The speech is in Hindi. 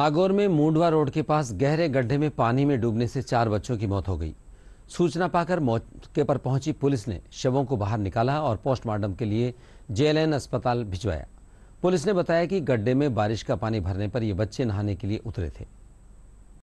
नागौर में मूडवा रोड के पास गहरे गड्ढे में पानी में डूबने से चार बच्चों की मौत हो गई सूचना पाकर मौके पर पहुंची पुलिस ने शवों को बाहर निकाला और पोस्टमार्टम के लिए जेएलएन अस्पताल भिजवाया पुलिस ने बताया कि गड्ढे में बारिश का पानी भरने पर ये बच्चे नहाने के लिए उतरे थे